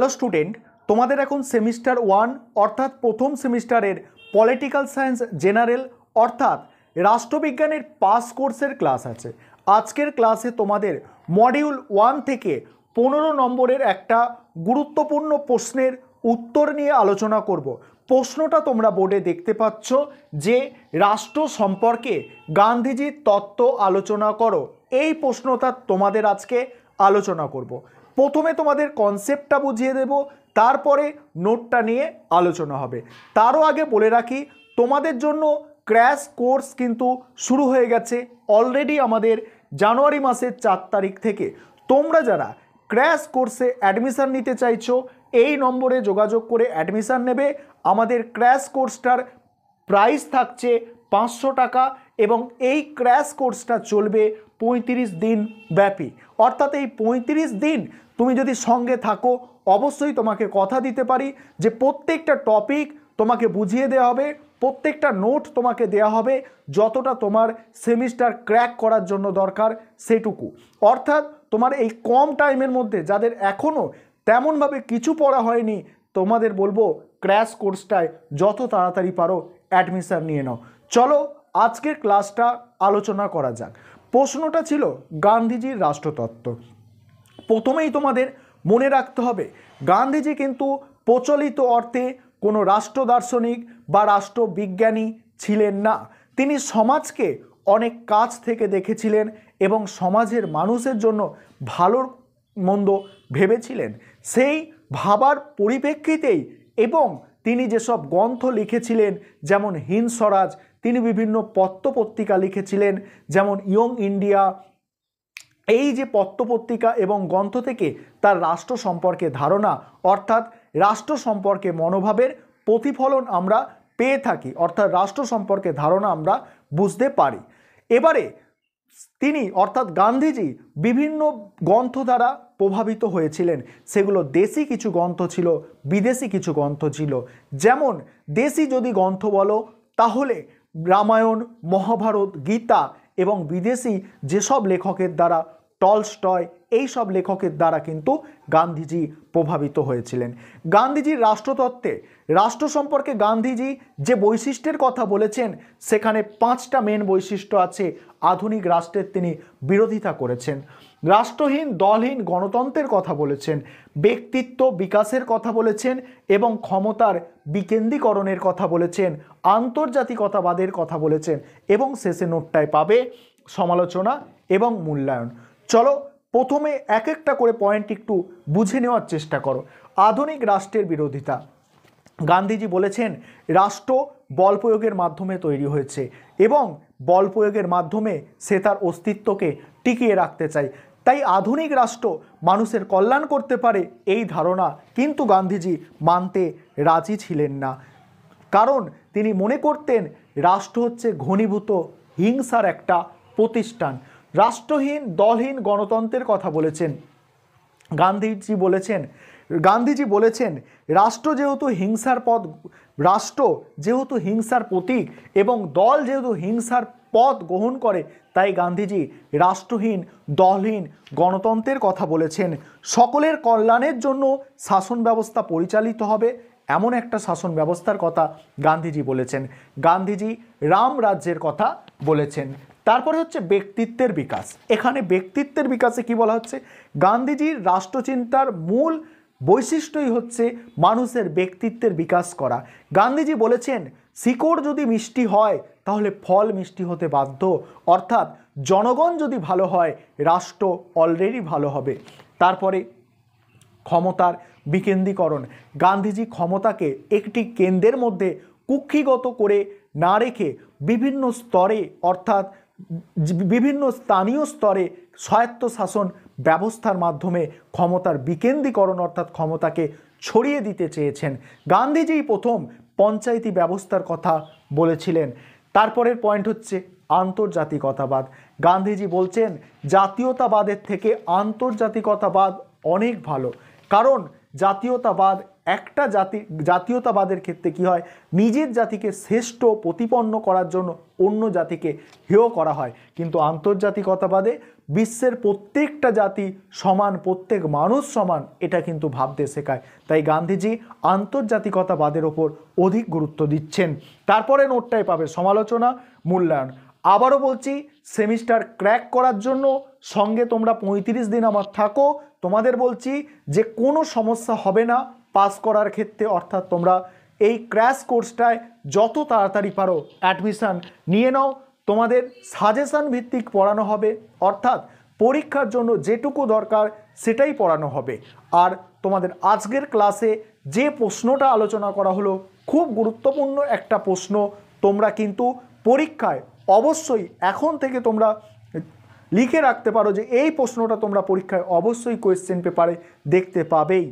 hello student তোমাদের এখন semester one অর্থাৎ প্রথম সেমিস্টারের পলিটিক্যাল সায়েন্স জেনারেল অর্থাৎ রাষ্ট্রবিজ্ঞানের পাস কোর্সের ক্লাস আছে আজকের ক্লাসে তোমাদের মডিউল ওয়ান থেকে পনেরো নম্বরের একটা গুরুত্বপূর্ণ প্রশ্নের উত্তর নিয়ে আলোচনা করব প্রশ্নটা তোমরা বোর্ডে দেখতে পাচ্ছ যে রাষ্ট্র সম্পর্কে গান্ধীজির তত্ত্ব আলোচনা করো এই প্রশ্নটা তোমাদের আজকে আলোচনা করব প্রথমে তোমাদের কনসেপ্টটা বুঝিয়ে দেব তারপরে নোটটা নিয়ে আলোচনা হবে তারও আগে বলে রাখি তোমাদের জন্য ক্র্যাশ কোর্স কিন্তু শুরু হয়ে গেছে অলরেডি আমাদের জানুয়ারি মাসের চার তারিখ থেকে তোমরা যারা ক্র্যাশ কোর্সে অ্যাডমিশান নিতে চাইছো এই নম্বরে যোগাযোগ করে অ্যাডমিশান নেবে আমাদের ক্র্যাশ কোর্সটার প্রাইস থাকছে পাঁচশো টাকা এবং এই ক্র্যাশ কোর্সটা চলবে পঁয়ত্রিশ দিন ব্যাপী অর্থাৎ এই পঁয়ত্রিশ দিন তুমি যদি সঙ্গে থাকো অবশ্যই তোমাকে কথা দিতে পারি যে প্রত্যেকটা টপিক তোমাকে বুঝিয়ে দেওয়া হবে প্রত্যেকটা নোট তোমাকে দেয়া হবে যতটা তোমার সেমিস্টার ক্র্যাক করার জন্য দরকার সেটুকু অর্থাৎ তোমার এই কম টাইমের মধ্যে যাদের এখনও তেমনভাবে কিছু পড়া হয়নি তোমাদের বলবো ক্র্যাশ কোর্সটায় যত তাড়াতাড়ি পারো অ্যাডমিশান নিয়ে নাও চলো আজকের ক্লাসটা আলোচনা করা যাক প্রশ্নটা ছিল গান্ধীজির রাষ্ট্রতত্ত্ব প্রথমেই তোমাদের মনে রাখতে হবে গান্ধীজি কিন্তু প্রচলিত অর্থে কোনো রাষ্ট্র দার্শনিক বা রাষ্ট্রবিজ্ঞানী ছিলেন না তিনি সমাজকে অনেক কাজ থেকে দেখেছিলেন এবং সমাজের মানুষের জন্য ভালোর মন্দ ভেবেছিলেন সেই ভাবার পরিপ্রেক্ষিতেই এবং তিনি যেসব গ্রন্থ লিখেছিলেন যেমন হিন্দ স্বরাজ তিনি বিভিন্ন পত্র পত্রিকা লিখেছিলেন যেমন ইয়ং ইন্ডিয়া এই যে পত্রপত্রিকা এবং গ্রন্থ থেকে তার রাষ্ট্র সম্পর্কে ধারণা অর্থাৎ রাষ্ট্র সম্পর্কে মনোভাবের প্রতিফলন আমরা পেয়ে থাকি অর্থাৎ রাষ্ট্র সম্পর্কে ধারণা আমরা বুঝতে পারি এবারে তিনি অর্থাৎ গান্ধীজি বিভিন্ন গ্রন্থ দ্বারা প্রভাবিত হয়েছিলেন সেগুলো দেশি কিছু গ্রন্থ ছিল বিদেশি কিছু গ্রন্থ ছিল যেমন দেশি যদি গ্রন্থ বলো তাহলে রামায়ণ মহাভারত গীতা এবং বিদেশি যেসব লেখকের দ্বারা টলস্টয় এই সব লেখকের দ্বারা কিন্তু গান্ধীজি প্রভাবিত হয়েছিলেন গান্ধীজির রাষ্ট্রতত্ত্বে রাষ্ট্র সম্পর্কে গান্ধীজি যে বৈশিষ্ট্যের কথা বলেছেন সেখানে পাঁচটা মেন বৈশিষ্ট্য আছে আধুনিক রাষ্ট্রের তিনি বিরোধিতা করেছেন রাষ্ট্রহীন দলহীন গণতন্ত্রের কথা বলেছেন ব্যক্তিত্ব বিকাশের কথা বলেছেন এবং ক্ষমতার বিকেন্দ্রীকরণের কথা বলেছেন আন্তর্জাতিকতাবাদের কথা বলেছেন এবং শেষে নোটটায় পাবে সমালোচনা এবং মূল্যায়ন চলো প্রথমে এক একটা করে পয়েন্ট একটু বুঝে নেওয়ার চেষ্টা করো আধুনিক রাষ্ট্রের বিরোধিতা গান্ধীজি বলেছেন রাষ্ট্র বল প্রয়োগের মাধ্যমে তৈরি হয়েছে এবং বল প্রয়োগের মাধ্যমে সে তার অস্তিত্বকে টিকিয়ে রাখতে চায় তাই আধুনিক রাষ্ট্র মানুষের কল্যাণ করতে পারে এই ধারণা কিন্তু গান্ধীজি মানতে রাজি ছিলেন না কারণ তিনি মনে করতেন রাষ্ট্র হচ্ছে ঘনীভূত হিংসার একটা প্রতিষ্ঠান রাষ্ট্রহীন দলহীন গণতন্ত্রের কথা বলেছেন গান্ধীজি বলেছেন গান্ধীজি বলেছেন রাষ্ট্র যেহেতু হিংসার পথ রাষ্ট্র যেহেতু হিংসার প্রতীক এবং দল যেহেতু হিংসার পথ গ্রহণ করে তাই গান্ধীজি রাষ্ট্রহীন দলহীন গণতন্ত্রের কথা বলেছেন সকলের কল্যাণের জন্য শাসন ব্যবস্থা পরিচালিত হবে এমন একটা শাসন ব্যবস্থার কথা গান্ধীজি বলেছেন গান্ধীজি রাম রাজ্যের কথা বলেছেন তারপরে হচ্ছে ব্যক্তিত্বের বিকাশ এখানে ব্যক্তিত্বের বিকাশে কি বলা হচ্ছে গান্ধীজির রাষ্ট্রচিন্তার মূল বৈশিষ্ট্যই হচ্ছে মানুষের ব্যক্তিত্বের বিকাশ করা গান্ধীজি বলেছেন শিকড় যদি মিষ্টি হয় তাহলে ফল মিষ্টি হতে বাধ্য অর্থাৎ জনগণ যদি ভালো হয় রাষ্ট্র অলরেডি ভালো হবে তারপরে ক্ষমতার বিকেন্দ্রীকরণ গান্ধীজি ক্ষমতাকে একটি কেন্দ্রের মধ্যে কুক্ষিগত করে না রেখে বিভিন্ন স্তরে অর্থাৎ বিভিন্ন স্থানীয় স্তরে স্বায়ত্ত শাসন ব্যবস্থার মাধ্যমে ক্ষমতার বিকেন্দ্রীকরণ অর্থাৎ ক্ষমতাকে ছড়িয়ে দিতে চেয়েছেন গান্ধীজিই প্রথম পঞ্চায়েতি ব্যবস্থার কথা বলেছিলেন তারপরের পয়েন্ট হচ্ছে আন্তর্জাতিকতাবাদ গান্ধীজি বলছেন জাতীয়তাবাদের থেকে আন্তর্জাতিকতাবাদ অনেক ভালো কারণ জাতীয়তাবাদ একটা জাতি জাতীয়তাবাদের ক্ষেত্রে কি হয় নিজের জাতিকে শ্রেষ্ঠ প্রতিপন্ন করার জন্য অন্য জাতিকে হেয় করা হয় কিন্তু আন্তর্জাতিকতাবাদে বিশ্বের প্রত্যেকটা জাতি সমান প্রত্যেক মানুষ সমান এটা কিন্তু ভাবতে শেখায় তাই গান্ধীজি আন্তর্জাতিকতাবাদের ওপর অধিক গুরুত্ব দিচ্ছেন তারপরে নোটটাই পাবে সমালোচনা মূল্যায়ন আবারও বলছি সেমিস্টার ক্র্যাক করার জন্য সঙ্গে তোমরা পঁয়ত্রিশ দিন আমার থাকো তোমাদের বলছি যে কোনো সমস্যা হবে না পাস করার ক্ষেত্রে অর্থাৎ তোমরা এই ক্র্যাশ কোর্সটায় যত তাড়াতাড়ি পারো অ্যাডমিশান নিয়ে নাও তোমাদের সাজেশান ভিত্তিক পড়ানো হবে অর্থাৎ পরীক্ষার জন্য যেটুকু দরকার সেটাই পড়ানো হবে আর তোমাদের আজকের ক্লাসে যে প্রশ্নটা আলোচনা করা হলো খুব গুরুত্বপূর্ণ একটা প্রশ্ন তোমরা কিন্তু পরীক্ষায় অবশ্যই এখন থেকে তোমরা লিখে রাখতে পারো যে এই প্রশ্নটা তোমরা পরীক্ষায় অবশ্যই কোয়েশ্চেন পেপারে দেখতে পাবেই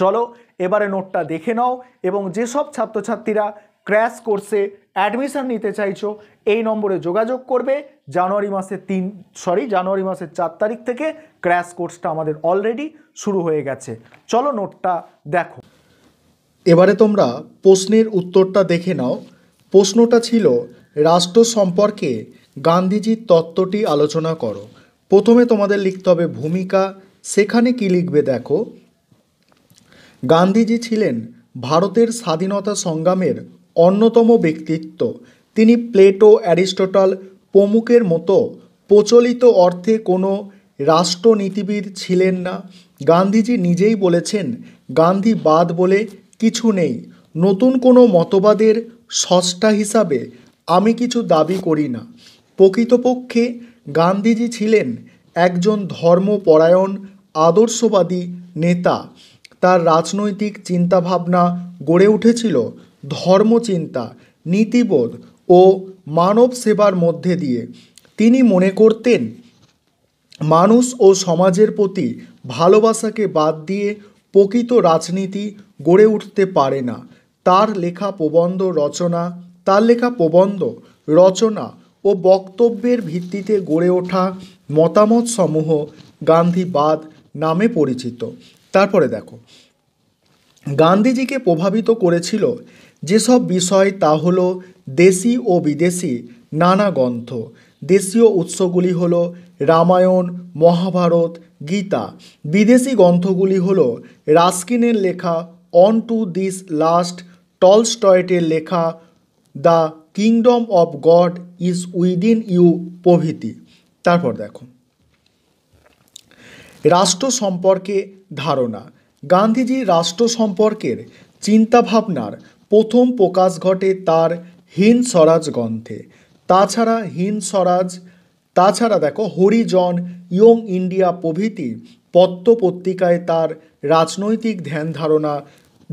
চলো এবারে নোটটা দেখে নাও এবং যেসব ছাত্রছাত্রীরা ক্র্যাশ কোর্সে অ্যাডমিশান নিতে চাইছো এই নম্বরে যোগাযোগ করবে জানুয়ারি মাসের তিন সরি জানুয়ারি মাসের চার তারিখ থেকে ক্র্যাশ কোর্সটা আমাদের অলরেডি শুরু হয়ে গেছে চলো নোটটা দেখো এবারে তোমরা প্রশ্নের উত্তরটা দেখে নাও প্রশ্নটা ছিল রাষ্ট্র সম্পর্কে গান্ধীজির তত্ত্বটি আলোচনা করো প্রথমে তোমাদের লিখতে হবে ভূমিকা সেখানে কি লিখবে দেখো গান্ধীজি ছিলেন ভারতের স্বাধীনতা সংগ্রামের অন্যতম ব্যক্তিত্ব তিনি প্লেটো অ্যারিস্টটল প্রমুখের মতো প্রচলিত অর্থে কোনো রাষ্ট্রনীতিবিদ ছিলেন না গান্ধীজি নিজেই বলেছেন গান্ধীবাদ বলে কিছু নেই নতুন কোনো মতবাদের সষ্টা হিসাবে আমি কিছু দাবি করি না প্রকৃতপক্ষে গান্ধীজি ছিলেন একজন ধর্মপরায়ণ আদর্শবাদী নেতা তার রাজনৈতিক চিন্তাভাবনা গড়ে উঠেছিল ধর্মচিন্তা নীতিবোধ ও মানব সেবার মধ্যে দিয়ে তিনি মনে করতেন মানুষ ও সমাজের প্রতি ভালোবাসাকে বাদ দিয়ে প্রকৃত রাজনীতি গড়ে উঠতে পারে না তার লেখা প্রবন্ধ রচনা তার লেখা প্রবন্ধ রচনা ও বক্তব্যের ভিত্তিতে গড়ে ওঠা মতামতসমূহ গান্ধীবাদ নামে পরিচিত তারপরে দেখো গান্ধীজিকে প্রভাবিত করেছিল যেসব বিষয় তা হলো দেশি ও বিদেশি নানা গ্রন্থ দেশীয় উৎসগুলি হল রামায়ণ মহাভারত গীতা বিদেশি গ্রন্থগুলি হল রাস্কিনের লেখা অন টু দিস লাস্ট টলস্টয়েটের লেখা the kingdom of God is within you প্রভৃতি তারপর দেখো রাষ্ট্র সম্পর্কে ধারণা গান্ধীজি রাষ্ট্র সম্পর্কের চিন্তাভাবনার প্রথম প্রকাশ ঘটে তার হীন স্বরাজ গ্রন্থে তাছাড়া হীন স্বরাজ তাছাড়া দেখো হরিজন ইয়ং ইন্ডিয়া প্রভৃতি পত্র পত্রিকায় তার রাজনৈতিক ধ্যান ধারণা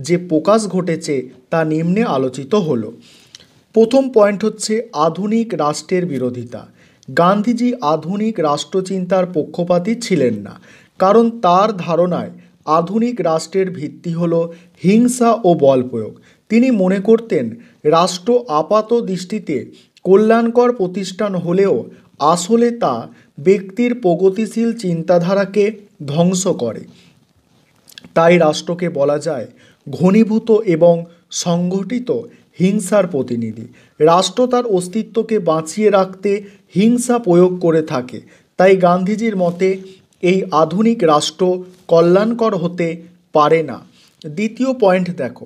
যে প্রকাশ ঘটেছে তা নিম্নে আলোচিত হলো প্রথম পয়েন্ট হচ্ছে আধুনিক রাষ্ট্রের বিরোধিতা গান্ধীজি আধুনিক রাষ্ট্রচিন্তার পক্ষপাতী ছিলেন না কারণ তার ধারণায় আধুনিক রাষ্ট্রের ভিত্তি হল হিংসা ও বল প্রয়োগ তিনি মনে করতেন রাষ্ট্র আপাত দৃষ্টিতে কল্যাণকর প্রতিষ্ঠান হলেও আসলে তা ব্যক্তির প্রগতিশীল চিন্তাধারাকে ধ্বংস করে তাই রাষ্ট্রকে বলা যায় ঘনীভূত এবং সংগঠিত হিংসার প্রতিনিধি রাষ্ট্র তার অস্তিত্বকে বাঁচিয়ে রাখতে হিংসা প্রয়োগ করে থাকে তাই গান্ধীজির মতে এই আধুনিক রাষ্ট্র কল্যাণকর হতে পারে না দ্বিতীয় পয়েন্ট দেখো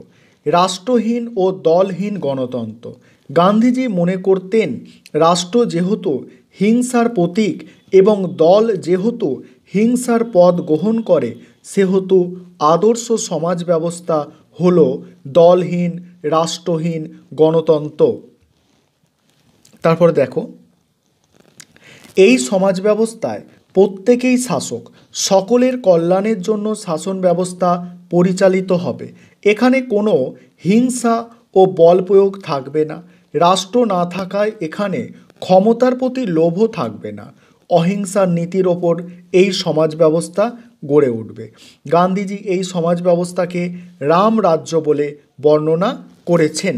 রাষ্ট্রহীন ও দলহীন গণতন্ত্র গান্ধীজি মনে করতেন রাষ্ট্র যেহেতু হিংসার প্রতীক এবং দল যেহেতু হিংসার পদ গ্রহণ করে সেহেতু আদর্শ সমাজ ব্যবস্থা হল দলহীন রাষ্ট্রহীন গণতন্ত্র তারপরে দেখো এই সমাজ ব্যবস্থায় প্রত্যেকেই শাসক সকলের কল্যাণের জন্য শাসন ব্যবস্থা পরিচালিত হবে এখানে কোনো হিংসা ও বল প্রয়োগ থাকবে না রাষ্ট্র না থাকায় এখানে ক্ষমতার প্রতি লোভও থাকবে না অহিংসার নীতির ওপর এই সমাজ ব্যবস্থা গড়ে উঠবে গান্ধীজি এই সমাজ ব্যবস্থাকে রাম রাজ্য বলে বর্ণনা করেছেন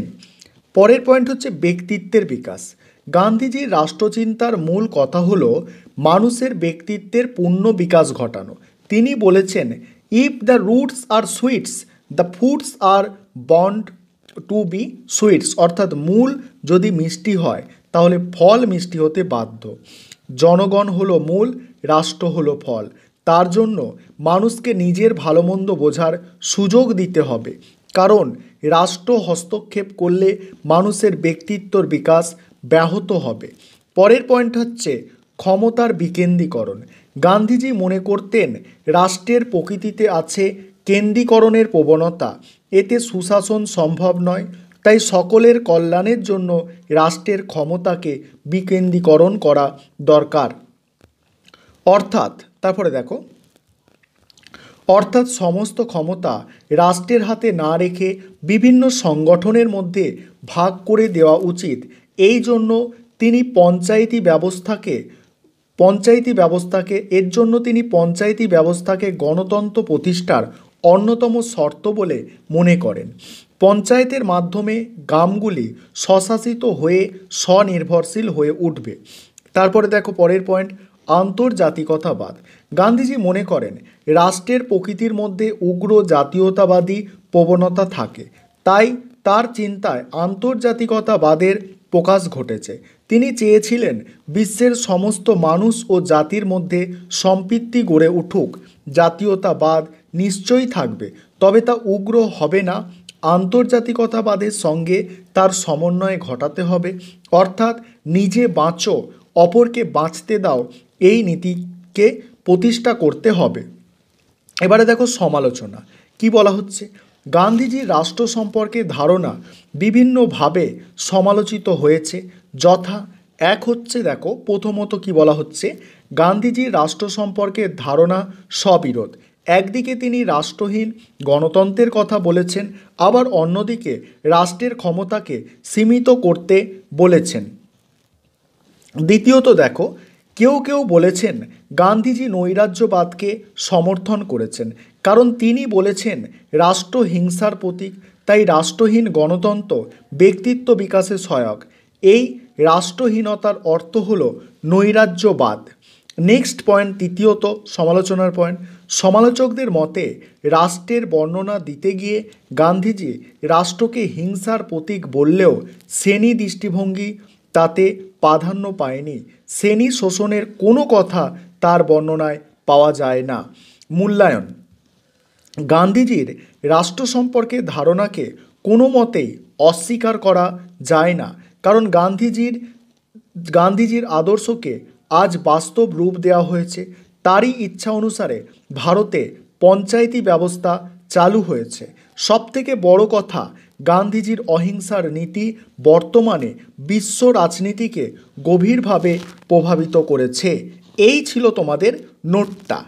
পরের পয়েন্ট হচ্ছে ব্যক্তিত্বের বিকাশ গান্ধীজির রাষ্ট্রচিন্তার মূল কথা হলো মানুষের ব্যক্তিত্বের পূর্ণ বিকাশ ঘটানো তিনি বলেছেন if the roots are sweets the foods are bound to be sweets অর্থাৎ মূল যদি মিষ্টি হয় তাহলে ফল মিষ্টি হতে বাধ্য জনগণ হলো মূল রাষ্ট্র হলো ফল তার জন্য মানুষকে নিজের ভালো মন্দ বোঝার সুযোগ দিতে হবে কারণ রাষ্ট্র হস্তক্ষেপ করলে মানুষের ব্যক্তিত্বর বিকাশ ব্যাহত হবে পরের পয়েন্ট হচ্ছে ক্ষমতার বিকেন্দ্রীকরণ গান্ধীজি মনে করতেন রাষ্ট্রের প্রকৃতিতে আছে কেন্দ্রীকরণের প্রবণতা এতে সুশাসন সম্ভব নয় তাই সকলের কল্যাণের জন্য রাষ্ট্রের ক্ষমতাকে বিকেন্দ্রীকরণ করা দরকার অর্থাৎ তারপরে দেখো অর্থাৎ সমস্ত ক্ষমতা রাষ্ট্রের হাতে না রেখে বিভিন্ন সংগঠনের মধ্যে ভাগ করে দেওয়া উচিত এই জন্য তিনি পঞ্চায়েতি ব্যবস্থাকে পঞ্চায়েতি ব্যবস্থাকে এর জন্য তিনি পঞ্চায়েতি ব্যবস্থাকে গণতন্ত্র প্রতিষ্ঠার অন্যতম শর্ত বলে মনে করেন পঞ্চায়েতের মাধ্যমে গ্রামগুলি স্বশাসিত হয়ে স্বনির্ভরশীল হয়ে উঠবে তারপরে দেখো পরের পয়েন্ট আন্তর্জাতিকতাবাদ গান্ধীজি মনে করেন রাষ্ট্রের প্রকৃতির মধ্যে উগ্র জাতীয়তাবাদী প্রবণতা থাকে তাই তার চিন্তায় আন্তর্জাতিকতাবাদের প্রকাশ ঘটেছে তিনি চেয়েছিলেন বিশ্বের সমস্ত মানুষ ও জাতির মধ্যে সম্পৃক্তি গড়ে উঠুক জাতীয়তাবাদ নিশ্চয়ই থাকবে তবে তা উগ্র হবে না আন্তর্জাতিকতাবাদের সঙ্গে তার সমন্বয় ঘটাতে হবে অর্থাৎ নিজে বাঁচো অপরকে বাঁচতে দাও এই নীতিকে প্রতিষ্ঠা করতে হবে এবারে দেখো সমালোচনা কি বলা হচ্ছে গান্ধীজির রাষ্ট্র সম্পর্কে ধারণা বিভিন্নভাবে সমালোচিত হয়েছে যথা এক হচ্ছে দেখো প্রথমত কি বলা হচ্ছে গান্ধীজির রাষ্ট্র সম্পর্কে ধারণা সবিরোধ একদিকে তিনি রাষ্ট্রহীন গণতন্ত্রের কথা বলেছেন আবার অন্যদিকে রাষ্ট্রের ক্ষমতাকে সীমিত করতে বলেছেন দ্বিতীয়ত দেখো কেউ কেউ বলেছেন গান্ধীজি নৈরাজ্যবাদকে সমর্থন করেছেন কারণ তিনি বলেছেন রাষ্ট্র হিংসার প্রতীক তাই রাষ্ট্রহীন গণতন্ত্র ব্যক্তিত্ব বিকাশে সহায়ক এই রাষ্ট্রহীনতার অর্থ হল নৈরাজ্যবাদ নেক্সট পয়েন্ট তৃতীয়ত সমালোচনার পয়েন্ট সমালোচকদের মতে রাষ্ট্রের বর্ণনা দিতে গিয়ে গান্ধীজি রাষ্ট্রকে হিংসার প্রতীক বললেও শ্রেণী দৃষ্টিভঙ্গি তাতে প্রাধান্য পায়নি শ্রেণী শোষণের কোনো কথা তার বর্ণনায় পাওয়া যায় না মূল্যায়ন গান্ধীজির রাষ্ট্র সম্পর্কে ধারণাকে কোনো মতেই অস্বীকার করা যায় না কারণ গান্ধীজির গান্ধীজির আদর্শকে আজ বাস্তব রূপ দেওয়া হয়েছে তারই ইচ্ছা অনুসারে ভারতে পঞ্চায়েতি ব্যবস্থা চালু হয়েছে সবথেকে বড় কথা গান্ধীজির অহিংসার নীতি বর্তমানে বিশ্ব রাজনীতিকে গভীরভাবে প্রভাবিত করেছে এই ছিল তোমাদের নোটটা